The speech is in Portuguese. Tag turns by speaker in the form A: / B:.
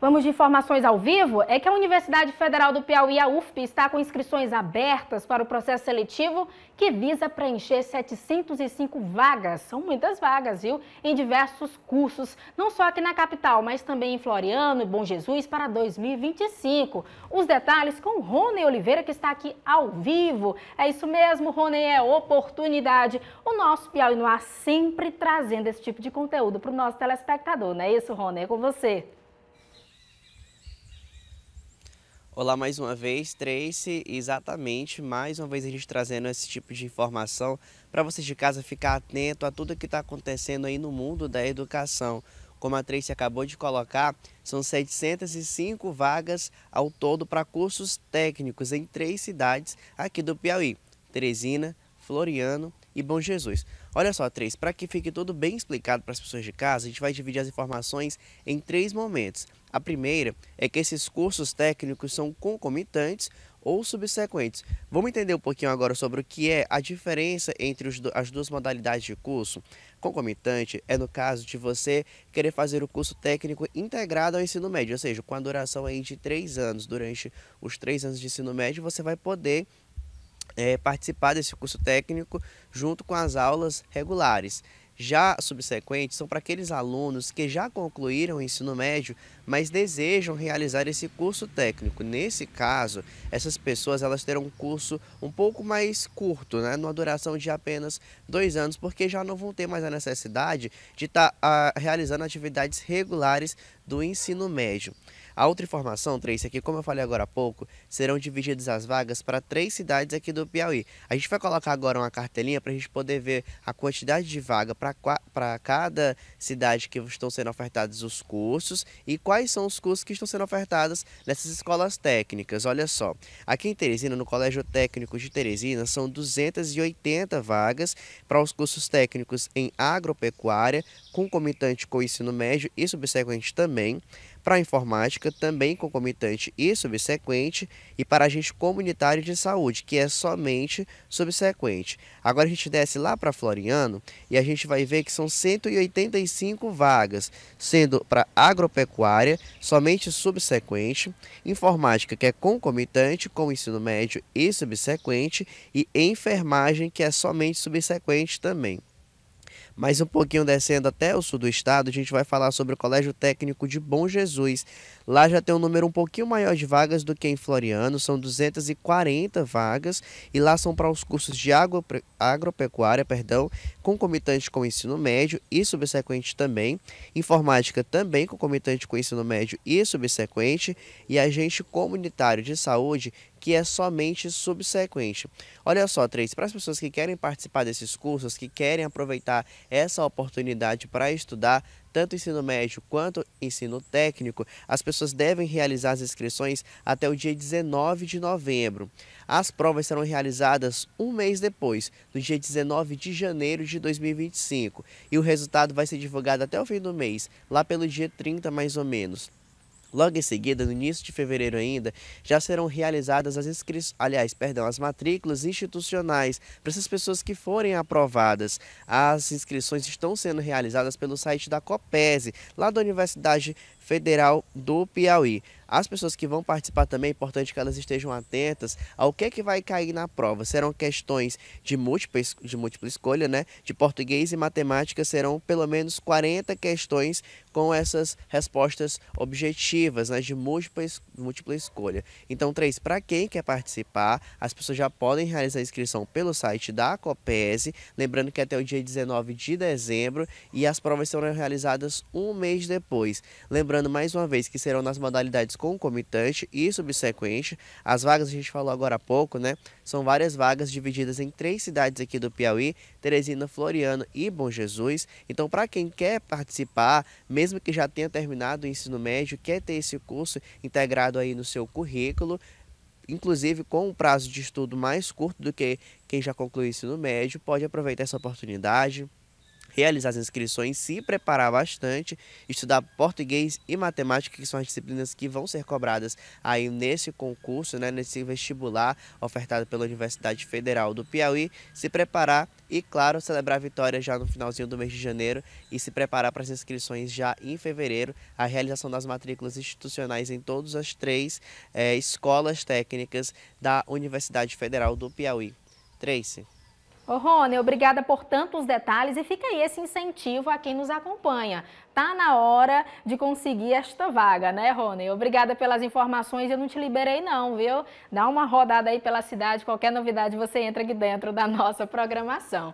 A: Vamos de informações ao vivo? É que a Universidade Federal do Piauí, a UFP, está com inscrições abertas para o processo seletivo que visa preencher 705 vagas, são muitas vagas, viu? Em diversos cursos, não só aqui na capital, mas também em Floriano e Bom Jesus para 2025. Os detalhes com o Rony Oliveira, que está aqui ao vivo. É isso mesmo, Rony, é oportunidade. O nosso Piauí no ar sempre trazendo esse tipo de conteúdo para o nosso telespectador, não é isso, Rony? É com você.
B: Olá mais uma vez, Tracy. Exatamente, mais uma vez a gente trazendo esse tipo de informação para vocês de casa ficar atento a tudo que está acontecendo aí no mundo da educação. Como a Tracy acabou de colocar, são 705 vagas ao todo para cursos técnicos em três cidades aqui do Piauí: Teresina, Floriano e Bom Jesus. Olha só, três, para que fique tudo bem explicado para as pessoas de casa, a gente vai dividir as informações em três momentos. A primeira é que esses cursos técnicos são concomitantes ou subsequentes. Vamos entender um pouquinho agora sobre o que é a diferença entre as duas modalidades de curso. Concomitante é no caso de você querer fazer o curso técnico integrado ao ensino médio, ou seja, com a duração aí de três anos. Durante os três anos de ensino médio, você vai poder é, participar desse curso técnico junto com as aulas regulares. Já subsequentes são para aqueles alunos que já concluíram o ensino médio, mas desejam realizar esse curso técnico. Nesse caso, essas pessoas elas terão um curso um pouco mais curto, né, numa duração de apenas dois anos, porque já não vão ter mais a necessidade de estar tá, ah, realizando atividades regulares do ensino médio. A outra informação, Trace, aqui, é que, como eu falei agora há pouco, serão divididas as vagas para três cidades aqui do Piauí. A gente vai colocar agora uma cartelinha para a gente poder ver a quantidade de vaga para cada cidade que estão sendo ofertados os cursos e quais são os cursos que estão sendo ofertados nessas escolas técnicas. Olha só, aqui em Teresina, no Colégio Técnico de Teresina, são 280 vagas para os cursos técnicos em agropecuária, concomitante com o ensino médio e subsequente também para a informática, também concomitante e subsequente, e para agente comunitário de saúde, que é somente subsequente. Agora a gente desce lá para Floriano e a gente vai ver que são 185 vagas, sendo para agropecuária, somente subsequente, informática, que é concomitante com ensino médio e subsequente, e enfermagem, que é somente subsequente também. Mas um pouquinho descendo até o sul do estado, a gente vai falar sobre o Colégio Técnico de Bom Jesus. Lá já tem um número um pouquinho maior de vagas do que em Floriano, são 240 vagas, e lá são para os cursos de agro, agropecuária, perdão, concomitante com ensino médio e subsequente também, informática também concomitante com ensino médio e subsequente, e agente comunitário de saúde que é somente subsequente. Olha só, Três, para as pessoas que querem participar desses cursos, que querem aproveitar essa oportunidade para estudar, tanto ensino médio quanto ensino técnico, as pessoas devem realizar as inscrições até o dia 19 de novembro. As provas serão realizadas um mês depois, no dia 19 de janeiro de 2025, e o resultado vai ser divulgado até o fim do mês, lá pelo dia 30 mais ou menos. Logo em seguida, no início de fevereiro ainda, já serão realizadas as inscrições, aliás, perdão, as matrículas institucionais para essas pessoas que forem aprovadas. As inscrições estão sendo realizadas pelo site da COPESE, lá da Universidade Federal do Piauí. As pessoas que vão participar também é importante que elas estejam atentas ao que é que vai cair na prova. Serão questões de múltipla, de múltipla escolha, né? De português e matemática serão pelo menos 40 questões com essas respostas objetivas, né? De múltipla, múltipla escolha. Então, três, para quem quer participar, as pessoas já podem realizar a inscrição pelo site da Copese, lembrando que até o dia 19 de dezembro e as provas serão realizadas um mês depois. Lembrando mais uma vez que serão nas modalidades atividades concomitante e subsequente. As vagas a gente falou agora há pouco, né? São várias vagas divididas em três cidades aqui do Piauí, Teresina, Floriano e Bom Jesus. Então, para quem quer participar, mesmo que já tenha terminado o ensino médio, quer ter esse curso integrado aí no seu currículo, inclusive com um prazo de estudo mais curto do que quem já concluiu o ensino médio, pode aproveitar essa oportunidade realizar as inscrições, se preparar bastante, estudar português e matemática, que são as disciplinas que vão ser cobradas aí nesse concurso, né, nesse vestibular ofertado pela Universidade Federal do Piauí, se preparar e, claro, celebrar a vitória já no finalzinho do mês de janeiro e se preparar para as inscrições já em fevereiro, a realização das matrículas institucionais em todas as três é, escolas técnicas da Universidade Federal do Piauí. Tracy.
A: Ô, Rony, obrigada por tantos detalhes e fica aí esse incentivo a quem nos acompanha. Tá na hora de conseguir esta vaga, né, Rony? Obrigada pelas informações, eu não te liberei não, viu? Dá uma rodada aí pela cidade, qualquer novidade você entra aqui dentro da nossa programação.